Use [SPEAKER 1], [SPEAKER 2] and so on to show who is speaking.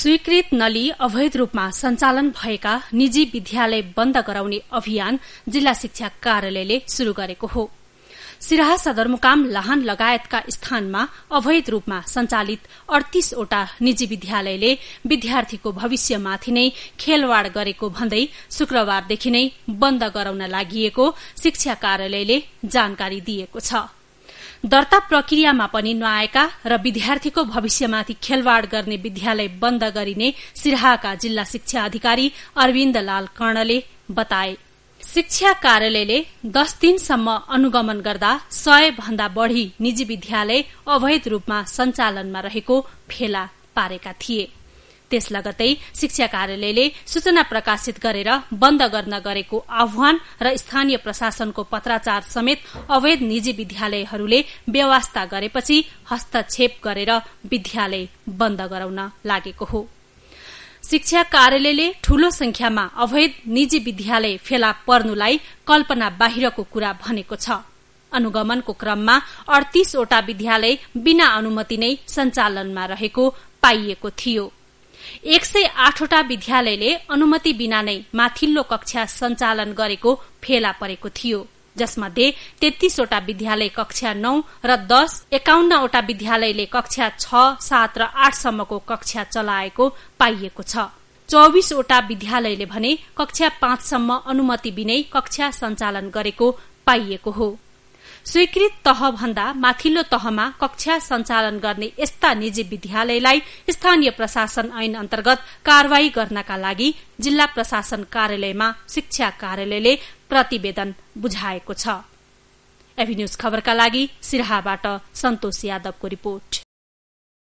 [SPEAKER 1] स्वीकृत नली अवैध रूपमा सञ्चालन भएका निजी विद्यालय बन्द गराउने अभियान जिल्ला शिक्षा कार्यालयले शुरू गरेको हो सिराहा सदरमुकाम लाहान लगायतका स्थानमा अवैध रूपमा सञ्चालित अडतीसवटा निजी विद्यालयले विद्यार्थीको भविष्यमाथि नै खेलवाड़ गरेको भन्दै शुक्रबारदेखि नै बन्द गराउन लागि शिक्षा कार्यालयले जानकारी दिएको छ दर्ता प्रक्रियामा पनि नआएका र विद्यार्थीको भविष्यमाथि खेलवाड़ गर्ने विद्यालय बन्द गरिने सिराहाका जिल्ला शिक्षा अधिकारी अरविन्द लाल कर्णले बताए शिक्षा कार्यालयले दस दिनसम्म अनुगमन गर्दा सय भन्दा बढ़ी निजी विद्यालय अवैध रूपमा सञ्चालनमा रहेको फेला पारेका थिए त्यस लगतै शिक्षा कार्यालयले सूचना प्रकाशित गरेर बन्द गर्न गरेको आह्वान र स्थानीय प्रशासनको पत्राचार समेत अवैध निजी विद्यालयहरूले व्यवस्था गरेपछि हस्तक्षेप गरेर विद्यालय बन्द गराउन लागेको हो शिक्षा कार्यालयले ठूलो संख्यामा अवैध निजी विद्यालय फेला पर्नुलाई कल्पना बाहिरको कुरा भनेको छ अनुगमनको क्रममा अडतीसवटा विद्यालय बिना अनुमति नै संचालनमा रहेको पाइएको थियो एक सय आठवटा विद्यालयले अनुमति बिना नै माथिल्लो कक्षा सञ्चालन गरेको फेला परेको थियो जसमध्ये तेत्तीसवटा विद्यालय कक्षा नौ र दश एकाउन्नवटा विद्यालयले कक्षा छ सात र आठसम्मको कक्षा चलाएको पाइएको छ चौविसवटा विद्यालयले भने कक्षा पाँचसम्म अनुमति बिनै कक्षा सञ्चालन गरेको पाइएको हो स्वीकृत तहभन्दा माथिल्लो तहमा कक्षा सञ्चालन गर्ने यस्ता निजी विद्यालयलाई स्थानीय प्रशासन ऐन अन्तर्गत कार्यवाही गर्नका लागि जिल्ला प्रशासन कार्यालयमा शिक्षा कार्यालयले प्रतिवेदन बुझाएको छ खबरका लागि सिराहाबाट सन्तोष यादवको रिपोर्ट